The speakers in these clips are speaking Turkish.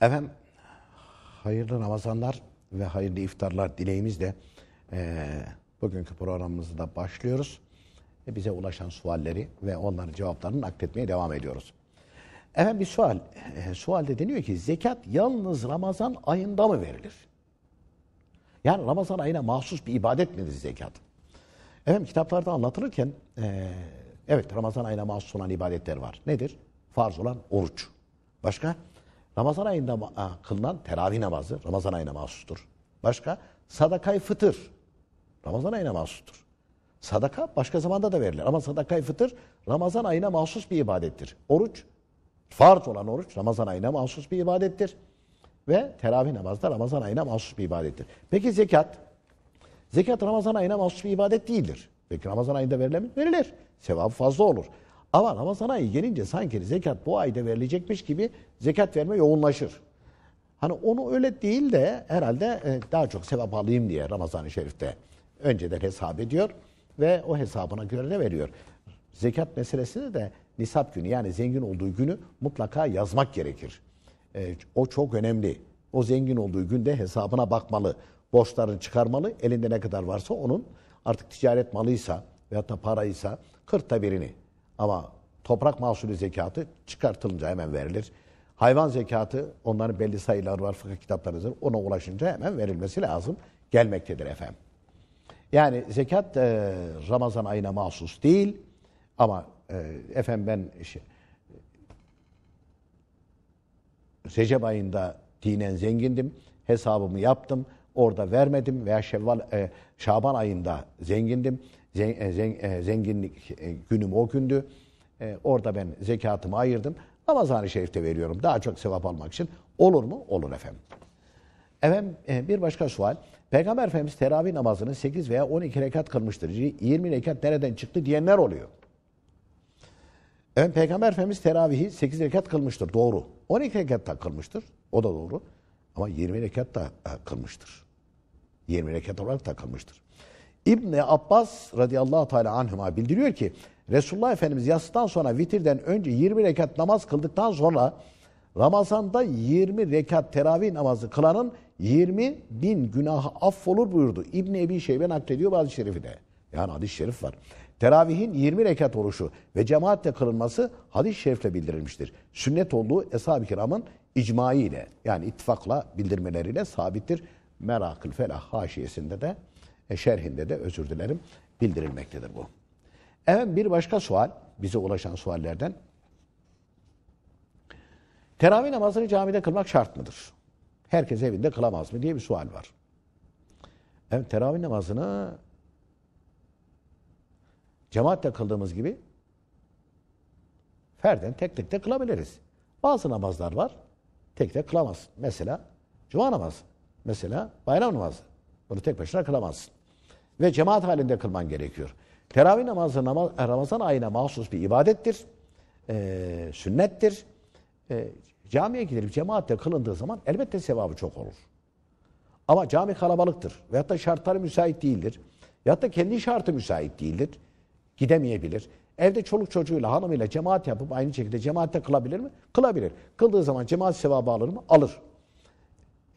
Efendim hayırlı Ramazanlar ve hayırlı iftarlar dileğimizle e, bugünkü programımızı da başlıyoruz. E, bize ulaşan sualleri ve onların cevaplarını nakletmeye devam ediyoruz. Efendim bir sual. E, sualde deniyor ki zekat yalnız Ramazan ayında mı verilir? Yani Ramazan ayına mahsus bir ibadet midir zekat? Efendim kitaplarda anlatılırken e, evet Ramazan ayına mahsus olan ibadetler var. Nedir? Farz olan oruç. Başka? Başka? Ramazan ayında kılınan teravih namazı Ramazan ayına mahsustur. Başka sadakay fıtır Ramazan ayına mahsustur. Sadaka başka zamanda da verilir ama sadakay fıtır Ramazan ayına mahsus bir ibadettir. Oruç farz olan oruç Ramazan ayına mahsus bir ibadettir. Ve teravih namazı da Ramazan ayına mahsus bir ibadettir. Peki zekat? Zekat Ramazan ayına mahsus bir ibadet değildir. Peki Ramazan ayında verilir mi? Verilir. Sevabı fazla olur. Ama Ramazan gelince sanki zekat bu ayda verilecekmiş gibi zekat verme yoğunlaşır. Hani onu öyle değil de herhalde e, daha çok sevap alayım diye Ramazan-ı Şerif'te önceden hesap ediyor ve o hesabına göre de veriyor? Zekat meselesini de nisap günü yani zengin olduğu günü mutlaka yazmak gerekir. E, o çok önemli. O zengin olduğu günde hesabına bakmalı. Borçlarını çıkarmalı. Elinde ne kadar varsa onun artık ticaret malıysa veyahut da paraysa kırkta birini ama toprak mahsulü zekatı çıkartılınca hemen verilir. Hayvan zekatı onların belli sayıları var fıkıh kitaplarınızda ona ulaşınca hemen verilmesi lazım. Gelmektedir efendim. Yani zekat e, Ramazan ayına mahsus değil ama e, efendim ben şey, Recep ayında dinen zengindim. Hesabımı yaptım. Orada vermedim veya Şevval, e, Şaban ayında zengindim. E, e, zenginlik e, günüm o gündü. Orada ben zekatımı ayırdım. Ramazan-ı Şerif'te veriyorum. Daha çok sevap almak için. Olur mu? Olur efendim. Efendim bir başka sual. Peygamber Efendimiz teravih namazını 8 veya 12 rekat kılmıştır. 20 rekat nereden çıktı diyenler oluyor. Efendim Peygamber Efendimiz teravihi 8 rekat kılmıştır. Doğru. 12 rekat da kılmıştır. O da doğru. Ama 20 rekat da kılmıştır. 20 rekat olarak da kılmıştır. İbni Abbas radıyallahu teala anhüma bildiriyor ki Resulullah Efendimiz yastıktan sonra vitirden önce 20 rekat namaz kıldıktan sonra Ramazan'da 20 rekat teravih namazı kılanın 20 bin günahı affolur buyurdu. İbn Ebi Şeybe naklediyor bazı şerifi de. Yani hadis-i şerif var. Teravihin 20 rekat oruşu ve cemaatle kılınması hadis-i şerifle bildirilmiştir. Sünnet olduğu Eshab-ı Kiram'ın icmai yani ittifakla bildirmeleriyle sabittir. Merakül Felah haşiyesinde de e, şerhinde de özür dilerim bildirilmektedir bu. Evet bir başka sual bize ulaşan suallerden. Teravih namazını camide kılmak şart mıdır? Herkes evinde kılamaz mı diye bir sual var. Evet teravih namazını cemaatle kıldığımız gibi ferden tek tek de kılabiliriz. Bazı namazlar var tek tek kılamazsın. Mesela cuma namazı, mesela bayram namazı. Bunu tek başına kılamazsın ve cemaat halinde kılman gerekiyor. Teravih namazı Ramazan ayına mahsus bir ibadettir, e, sünnettir. E, camiye gidilip cemaatle kılındığı zaman elbette sevabı çok olur. Ama cami kalabalıktır. Veyahut da şartları müsait değildir. Veyahut da kendi şartı müsait değildir. Gidemeyebilir. Evde çoluk çocuğuyla, hanımıyla cemaat yapıp aynı şekilde cemaatte kılabilir mi? Kılabilir. Kıldığı zaman cemaat sevabı alır mı? Alır.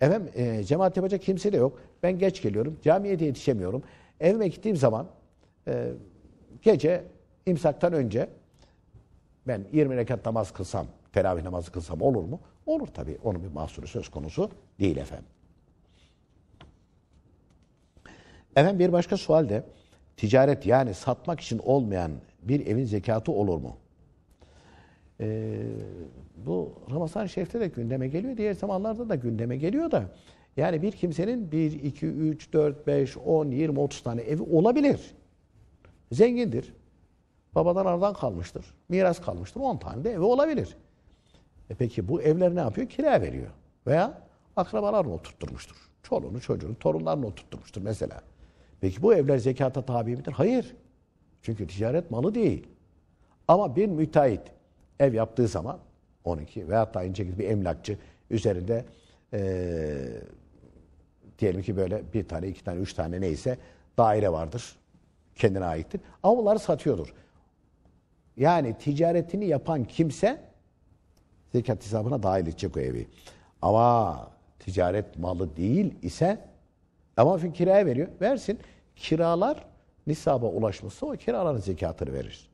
Efendim e, cemaat yapacak kimse de yok. Ben geç geliyorum. Camiye de yetişemiyorum. Evime gittiğim zaman e, gece imsaktan önce ben 20 rekat namaz kılsam, teravih namazı kılsam olur mu? Olur tabii. Onun bir mahsuru söz konusu değil efendim. Efendim bir başka sual de ticaret yani satmak için olmayan bir evin zekatı olur mu? e, bu Ramazan Şerif'te de gündeme geliyor. Diğer zamanlarda da gündeme geliyor da yani bir kimsenin 1, 2, 3, 4, 5, 10, 20, 30 tane evi olabilir. Zengindir. Babadan aradan kalmıştır. Miras kalmıştır. 10 tane de evi olabilir. E peki bu evler ne yapıyor? Kira veriyor. Veya akrabalarını oturtturmuştur. Çoluğunu, çocuğunu, torunlarını oturtturmuştur mesela. Peki bu evler zekata tabi midir? Hayır. Çünkü ticaret malı değil. Ama bir müteahhit ev yaptığı zaman 12 ve hatta aynı şekilde bir emlakçı üzerinde e, diyelim ki böyle bir tane, iki tane, üç tane neyse daire vardır. Kendine aittir. Ama bunları satıyordur. Yani ticaretini yapan kimse zekat hesabına dahil edecek o evi. Ama ticaret malı değil ise ama kiraya veriyor. Versin. Kiralar nisaba ulaşması o kiraların zekatını verir.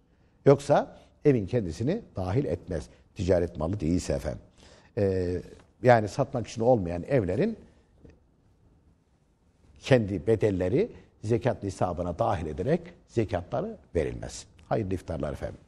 Yoksa evin kendisini dahil etmez. Ticaret malı değilse efendim. Ee, yani satmak için olmayan evlerin kendi bedelleri zekat hesabına dahil ederek zekatları verilmez. Hayırlı iftarlar efendim.